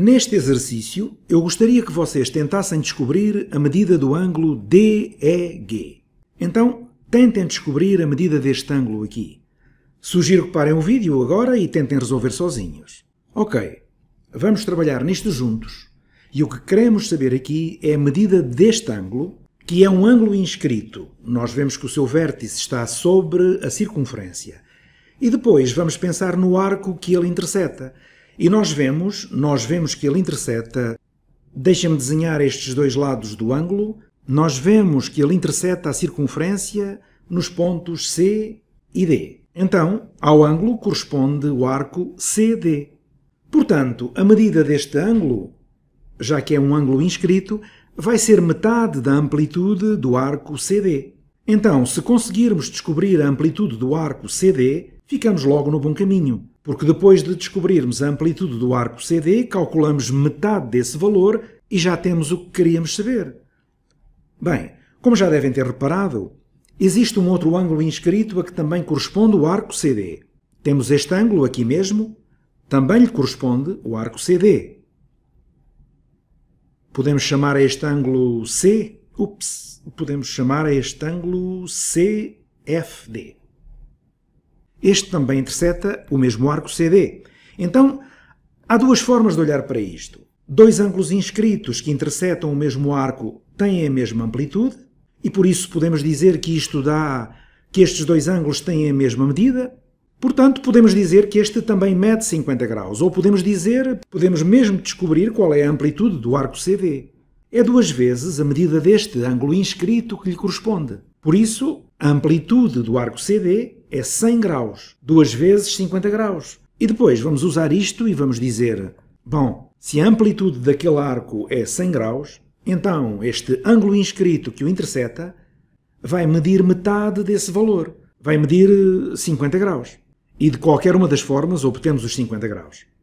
Neste exercício, eu gostaria que vocês tentassem descobrir a medida do ângulo DEG. Então, tentem descobrir a medida deste ângulo aqui. Sugiro que parem o vídeo agora e tentem resolver sozinhos. Ok, vamos trabalhar nisto juntos. E o que queremos saber aqui é a medida deste ângulo, que é um ângulo inscrito. Nós vemos que o seu vértice está sobre a circunferência. E depois vamos pensar no arco que ele interceta. E nós vemos, nós vemos que ele intercepta, deixa-me desenhar estes dois lados do ângulo, nós vemos que ele intercepta a circunferência nos pontos C e D. Então, ao ângulo corresponde o arco CD. Portanto, a medida deste ângulo, já que é um ângulo inscrito, vai ser metade da amplitude do arco CD. Então, se conseguirmos descobrir a amplitude do arco CD, ficamos logo no bom caminho porque depois de descobrirmos a amplitude do arco CD, calculamos metade desse valor e já temos o que queríamos saber. Bem, como já devem ter reparado, existe um outro ângulo inscrito a que também corresponde o arco CD. Temos este ângulo aqui mesmo, também lhe corresponde o arco CD. Podemos chamar a este ângulo C, ups, podemos chamar a este ângulo CFD. Este também interseta o mesmo arco CD. Então, há duas formas de olhar para isto. Dois ângulos inscritos que interceptam o mesmo arco têm a mesma amplitude, e por isso podemos dizer que isto dá que estes dois ângulos têm a mesma medida. Portanto, podemos dizer que este também mede 50 graus, ou podemos dizer, podemos mesmo descobrir qual é a amplitude do arco CD. É duas vezes a medida deste ângulo inscrito que lhe corresponde. Por isso, a amplitude do arco CD é 100 graus, duas vezes 50 graus. E depois vamos usar isto e vamos dizer, bom, se a amplitude daquele arco é 100 graus, então este ângulo inscrito que o interceta vai medir metade desse valor, vai medir 50 eh, graus. E de qualquer uma das formas obtemos os 50 graus.